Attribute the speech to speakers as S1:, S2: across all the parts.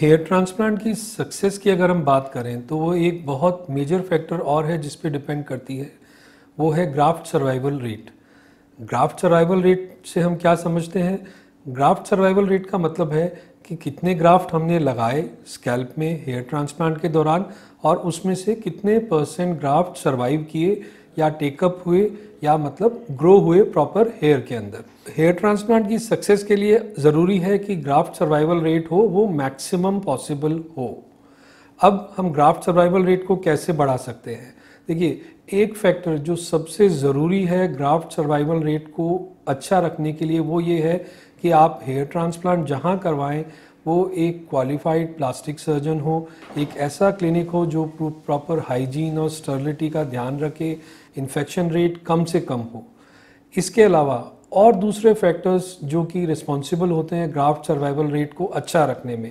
S1: hair transplant की success की अगर हम बात करें तो वो एक बहुत मेजर फैक्टर और है जिस पे डिपेंड करती है वो है graft survival rate graft survival rate से हम क्या समझते हैं ग्राफ्ट सर्वाइवल रेट का मतलब है कि कितने ग्राफ्ट हमने लगाए स्कैल्प में हेयर ट्रांसप्लांट के दौरान और उसमें से कितने परसेंट ग्राफ्ट सर्वाइव किए या टेकअप हुए या मतलब ग्रो हुए प्रॉपर हेयर के अंदर हेयर ट्रांसप्लांट की सक्सेस के लिए ज़रूरी है कि ग्राफ्ट सर्वाइवल रेट हो वो मैक्सिमम पॉसिबल हो अब हम ग्राफ्ट सर्वाइवल रेट को कैसे बढ़ा सकते हैं देखिए एक फैक्टर जो सबसे ज़रूरी है ग्राफ्ट सर्वाइवल रेट को अच्छा रखने के लिए वो ये है कि आप हेयर ट्रांसप्लांट जहाँ करवाएं वो एक क्वालिफाइड प्लास्टिक सर्जन हो एक ऐसा क्लिनिक हो जो प्रॉपर हाइजीन और स्टर्लिटी का ध्यान रखे इन्फेक्शन रेट कम से कम हो इसके अलावा और दूसरे फैक्टर्स जो कि रिस्पॉन्सिबल होते हैं ग्राफ्ट सर्वाइवल रेट को अच्छा रखने में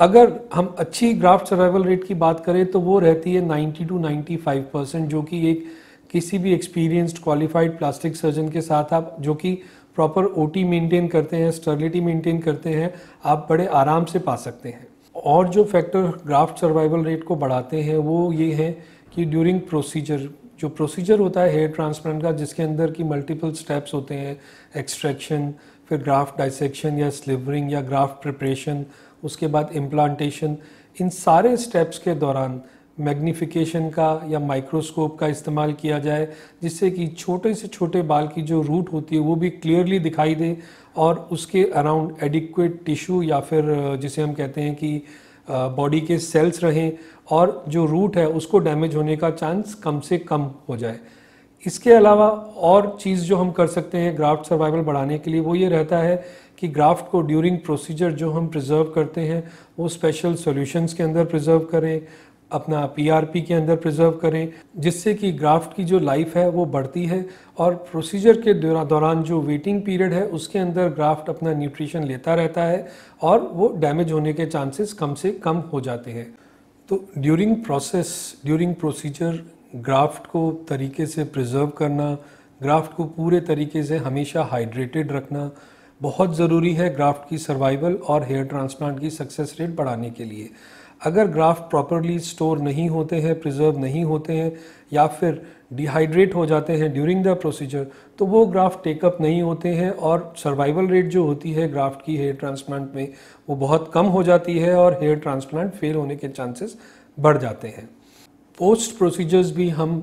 S1: अगर हम अच्छी ग्राफ्ट सर्वाइवल रेट की बात करें तो वो रहती है 90 टू 95 परसेंट जो कि एक किसी भी एक्सपीरियंस्ड क्वालिफाइड प्लास्टिक सर्जन के साथ आप जो कि प्रॉपर ओटी मेंटेन करते हैं स्टर्लिटी मेंटेन करते हैं आप बड़े आराम से पा सकते हैं और जो फैक्टर ग्राफ्ट सर्वाइवल रेट को बढ़ाते हैं वो ये है कि ड्यूरिंग प्रोसीजर जो प्रोसीजर होता है हेयर ट्रांसप्लांट का जिसके अंदर की मल्टीपल स्टेप्स होते हैं एक्सट्रैक्शन फिर ग्राफ्ट डाइसेक्शन या स्लिवरिंग या ग्राफ्ट प्रिपरेशन उसके बाद इम्प्लांटेशन इन सारे स्टेप्स के दौरान मैग्नीफिकेशन का या माइक्रोस्कोप का इस्तेमाल किया जाए जिससे कि छोटे से छोटे बाल की जो रूट होती है वो भी क्लियरली दिखाई दे और उसके अराउंड एडिक्वेट टिश्यू या फिर जिसे हम कहते हैं कि बॉडी के सेल्स रहें और जो रूट है उसको डैमेज होने का चांस कम से कम हो जाए इसके अलावा और चीज़ जो हम कर सकते हैं ग्राफ्ट सर्वाइवल बढ़ाने के लिए वो ये रहता है कि ग्राफ्ट को ड्यूरिंग प्रोसीजर जो हम प्रिजर्व करते हैं वो स्पेशल सॉल्यूशंस के अंदर प्रिजर्व करें अपना पीआरपी के अंदर प्रिजर्व करें जिससे कि ग्राफ्ट की जो लाइफ है वो बढ़ती है और प्रोसीजर के दौरान जो वेटिंग पीरियड है उसके अंदर ग्राफ्ट अपना न्यूट्रिशन लेता रहता है और वो डैमेज होने के चांसेस कम से कम हो जाते हैं तो during process during procedure graft को तरीके से प्रिजर्व करना ग्राफ्ट को पूरे तरीके से हमेशा हाइड्रेटेड रखना बहुत ज़रूरी है ग्राफ्ट की सर्वाइवल और हेयर ट्रांसप्लांट की सक्सेस रेट बढ़ाने के लिए अगर ग्राफ्ट प्रॉपरली स्टोर नहीं होते हैं प्रिजर्व नहीं होते हैं या फिर डिहाइड्रेट हो जाते हैं ड्यूरिंग द प्रोसीजर तो वो ग्राफ्ट टेकअप नहीं होते हैं और सर्वाइवल रेट जो होती है ग्राफ्ट की हेयर ट्रांसप्लांट में वो बहुत कम हो जाती है और हेयर ट्रांसप्लांट फेल होने के चांसेस बढ़ जाते हैं पोस्ट प्रोसीजर्स भी हम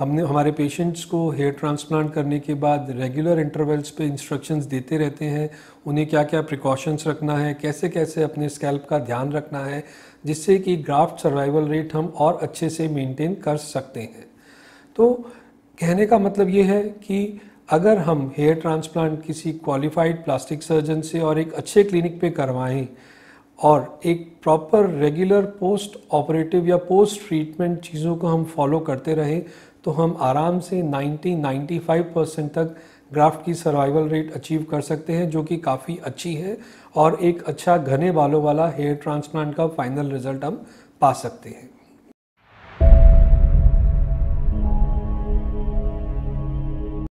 S1: हमने हमारे पेशेंट्स को हेयर ट्रांसप्लांट करने के बाद रेगुलर इंटरवल्स पे इंस्ट्रक्शंस देते रहते हैं उन्हें क्या क्या प्रिकॉशंस रखना है कैसे कैसे अपने स्कैल्प का ध्यान रखना है जिससे कि ग्राफ्ट सर्वाइवल रेट हम और अच्छे से मेंटेन कर सकते हैं तो कहने का मतलब ये है कि अगर हम हेयर ट्रांसप्लांट किसी क्वालिफाइड प्लास्टिक सर्जन से और एक अच्छे क्लिनिक पे करवाएं और एक प्रॉपर रेगुलर पोस्ट ऑपरेटिव या पोस्ट ट्रीटमेंट चीज़ों को हम फॉलो करते रहें तो हम आराम से 90-95 परसेंट तक ग्राफ्ट की सर्वाइवल रेट अचीव कर सकते हैं जो कि काफ़ी अच्छी है और एक अच्छा घने बालों वाला हेयर ट्रांसप्लांट का फाइनल रिजल्ट हम पा सकते हैं